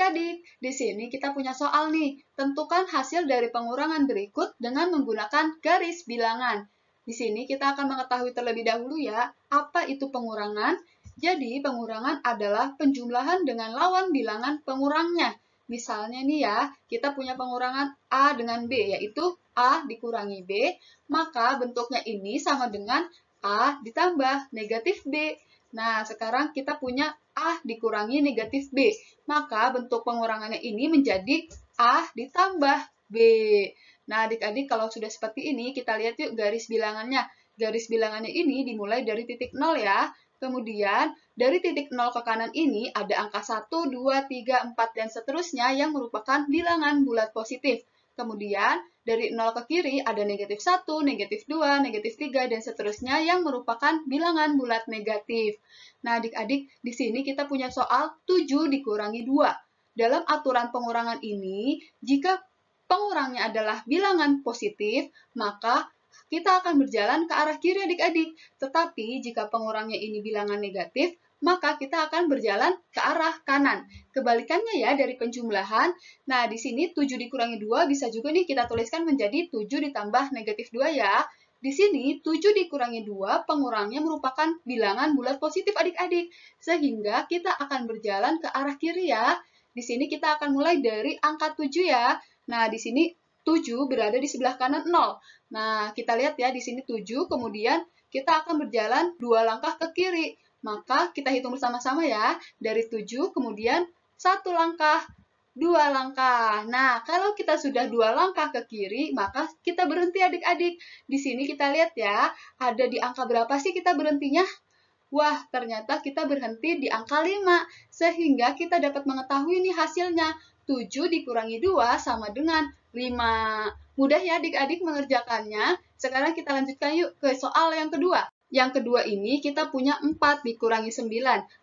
adik-adik, di sini kita punya soal nih. Tentukan hasil dari pengurangan berikut dengan menggunakan garis bilangan. Di sini kita akan mengetahui terlebih dahulu ya, apa itu pengurangan. Jadi, pengurangan adalah penjumlahan dengan lawan bilangan pengurangnya. Misalnya nih ya, kita punya pengurangan A dengan B, yaitu A dikurangi B, maka bentuknya ini sama dengan A ditambah negatif B. Nah, sekarang kita punya A dikurangi negatif B. Maka bentuk pengurangannya ini menjadi A ditambah B. Nah, adik-adik kalau sudah seperti ini, kita lihat yuk garis bilangannya. Garis bilangannya ini dimulai dari titik 0 ya. Kemudian, dari titik 0 ke kanan ini ada angka 1, 2, 3, 4, dan seterusnya yang merupakan bilangan bulat positif. Kemudian dari 0 ke kiri ada negatif 1, negatif 2, negatif 3, dan seterusnya yang merupakan bilangan bulat negatif. Nah adik-adik, di sini kita punya soal 7 dikurangi 2. Dalam aturan pengurangan ini, jika pengurangnya adalah bilangan positif, maka kita akan berjalan ke arah kiri adik-adik. Tetapi jika pengurangnya ini bilangan negatif, maka kita akan berjalan ke arah kanan. Kebalikannya ya dari penjumlahan. Nah, di sini 7 dikurangi 2 bisa juga nih kita tuliskan menjadi 7 ditambah negatif 2 ya. Di sini 7 dikurangi 2 pengurangnya merupakan bilangan bulat positif adik-adik. Sehingga kita akan berjalan ke arah kiri ya. Di sini kita akan mulai dari angka 7 ya. Nah, di sini 7 berada di sebelah kanan 0. Nah, kita lihat ya, di sini 7, kemudian kita akan berjalan dua langkah ke kiri. Maka kita hitung bersama-sama ya, dari 7 kemudian satu langkah, dua langkah. Nah, kalau kita sudah dua langkah ke kiri, maka kita berhenti adik-adik. Di sini kita lihat ya, ada di angka berapa sih kita berhentinya? Wah, ternyata kita berhenti di angka 5, sehingga kita dapat mengetahui nih hasilnya. 7 dikurangi 2 sama dengan 5. Mudah ya adik-adik mengerjakannya. Sekarang kita lanjutkan yuk ke soal yang kedua. Yang kedua ini kita punya 4 dikurangi 9.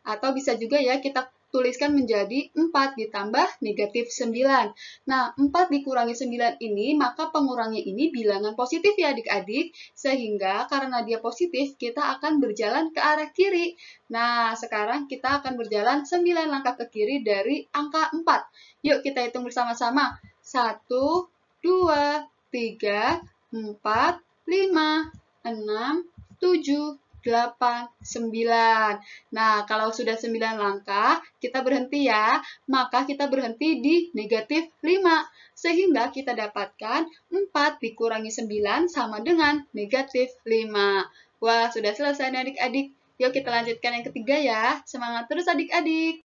Atau bisa juga ya kita tuliskan menjadi 4 ditambah negatif 9. Nah, 4 dikurangi 9 ini, maka pengurangnya ini bilangan positif ya adik-adik. Sehingga karena dia positif, kita akan berjalan ke arah kiri. Nah, sekarang kita akan berjalan 9 langkah ke kiri dari angka 4. Yuk kita hitung bersama-sama. 1, 2, 3, 4, 5, 6, 7, 8, 9. Nah, kalau sudah 9 langkah, kita berhenti ya. Maka kita berhenti di negatif 5. Sehingga kita dapatkan 4 dikurangi 9 sama dengan negatif 5. Wah, sudah selesai adik-adik. Yuk kita lanjutkan yang ketiga ya. Semangat terus adik-adik.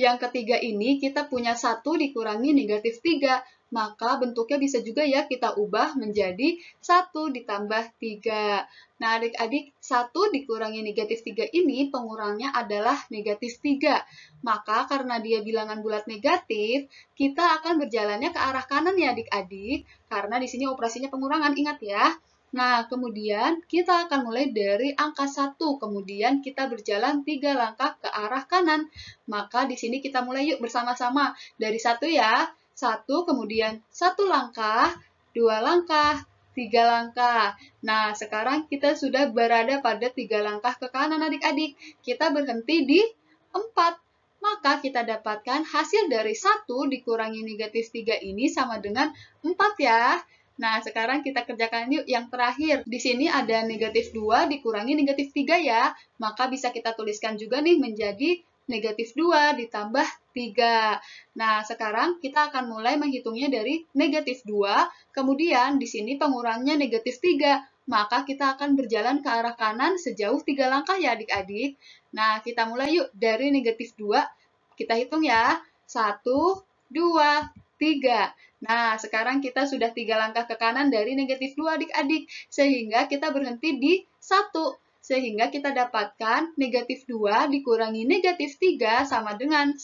Yang ketiga ini kita punya 1 dikurangi negatif 3 maka bentuknya bisa juga ya kita ubah menjadi 1 ditambah 3. Nah, adik-adik, 1 dikurangi negatif 3 ini pengurangnya adalah negatif 3. Maka karena dia bilangan bulat negatif, kita akan berjalannya ke arah kanan ya adik-adik, karena di sini operasinya pengurangan, ingat ya. Nah, kemudian kita akan mulai dari angka 1, kemudian kita berjalan 3 langkah ke arah kanan. Maka di sini kita mulai yuk bersama-sama dari 1 ya, satu, kemudian satu langkah, dua langkah, tiga langkah. Nah, sekarang kita sudah berada pada tiga langkah ke kanan adik-adik. Kita berhenti di empat. Maka kita dapatkan hasil dari satu dikurangi negatif tiga ini sama dengan empat ya. Nah, sekarang kita kerjakan yuk yang terakhir. Di sini ada negatif 2 dikurangi negatif 3 ya. Maka bisa kita tuliskan juga nih menjadi negatif 2 ditambah 3. Nah, sekarang kita akan mulai menghitungnya dari negatif 2, kemudian di sini pengurangnya negatif 3, maka kita akan berjalan ke arah kanan sejauh 3 langkah ya adik-adik. Nah, kita mulai yuk dari negatif 2, kita hitung ya, 1, 2, 3. Nah, sekarang kita sudah 3 langkah ke kanan dari negatif 2 adik-adik, sehingga kita berhenti di 1. Sehingga kita dapatkan negatif 2 dikurangi negatif 3 sama dengan 1.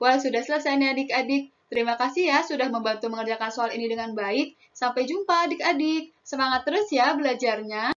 Wah, sudah selesai nih adik-adik. Terima kasih ya sudah membantu mengerjakan soal ini dengan baik. Sampai jumpa adik-adik. Semangat terus ya belajarnya.